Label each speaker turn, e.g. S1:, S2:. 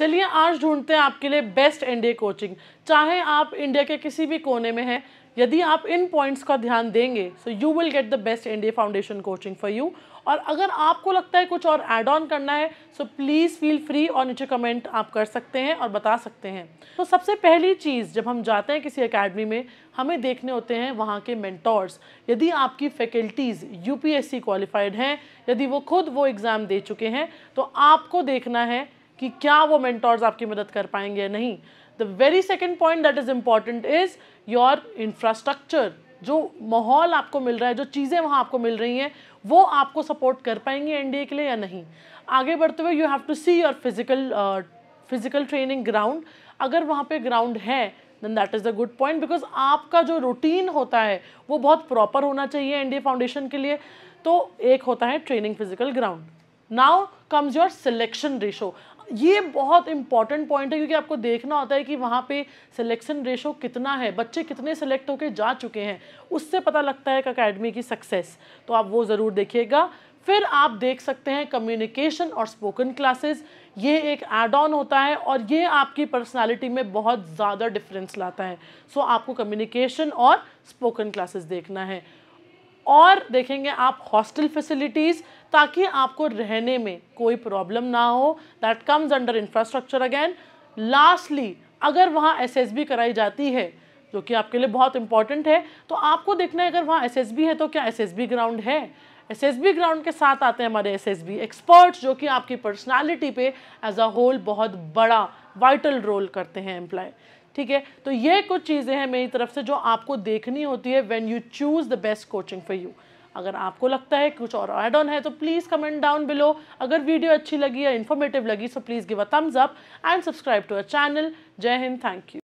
S1: चलिए आज ढूंढते हैं आपके लिए बेस्ट एनडीए कोचिंग चाहे आप इंडिया के किसी भी कोने में हैं यदि आप इन पॉइंट्स का ध्यान देंगे so you will get the best NDA foundation coaching for you और अगर आपको लगता है कुछ और एड ऑन करना है सो प्लीज़ फील फ्री और नीचे कमेंट आप कर सकते हैं और बता सकते हैं तो सबसे पहली चीज़ जब हम जाते हैं किसी एकेडमी में हमें देखने होते हैं वहाँ के मेंटोर्स यदि आपकी फैकल्टीज़ यूपीएससी क्वालिफाइड हैं यदि वो खुद वो एग्ज़ाम दे चुके हैं तो आपको देखना है कि क्या वो मेंटोर्स आपकी मदद कर पाएंगे या नहीं the very second point that is important is your infrastructure जो माहौल आपको मिल रहा है जो चीज़ें वहाँ आपको मिल रही हैं वो आपको सपोर्ट कर पाएंगी एनडीए के लिए या नहीं आगे बढ़ते हुए you have to see your physical physical training ground अगर वहाँ पे ग्राउंड है then that is a good point because आपका जो रूटीन होता है वो बहुत प्रॉपर होना चाहिए एनडीए फाउंडेशन के लिए तो एक होता है training physical ground now comes your selection ratio ये बहुत इंपॉर्टेंट पॉइंट है क्योंकि आपको देखना होता है कि वहाँ पे सिलेक्शन रेशो कितना है बच्चे कितने सेलेक्ट होकर जा चुके हैं उससे पता लगता है एक अकेडमी की सक्सेस तो आप वो ज़रूर देखिएगा फिर आप देख सकते हैं कम्युनिकेशन और स्पोकन क्लासेस ये एक एड ऑन होता है और ये आपकी पर्सनालिटी में बहुत ज़्यादा डिफरेंस लाता है सो so, आपको कम्युनिकेशन और स्पोकन क्लासेस देखना है और देखेंगे आप हॉस्टल फैसिलिटीज़ ताकि आपको रहने में कोई प्रॉब्लम ना हो that comes under infrastructure again lastly अगर वहाँ बी कराई जाती है जो कि आपके लिए बहुत इंपॉर्टेंट है तो आपको देखना है अगर वहाँ बी है तो क्या बी ग्राउंड है बी ग्राउंड के साथ आते हैं हमारे बी एक्सपर्ट्स जो कि आपकी पर्सनैलिटी पे एज अ होल बहुत बड़ा वाइटल रोल करते हैं एम्प्लॉय ठीक है तो ये कुछ चीज़ें हैं मेरी तरफ से जो आपको देखनी होती है when you choose the best coaching for you अगर आपको लगता है कुछ और एड ऑन है तो प्लीज़ कमेंट डाउन बिलो अगर वीडियो अच्छी लगी या इन्फॉर्मेटिव लगी so please give a thumbs up and subscribe to our channel जय हिंद थैंक यू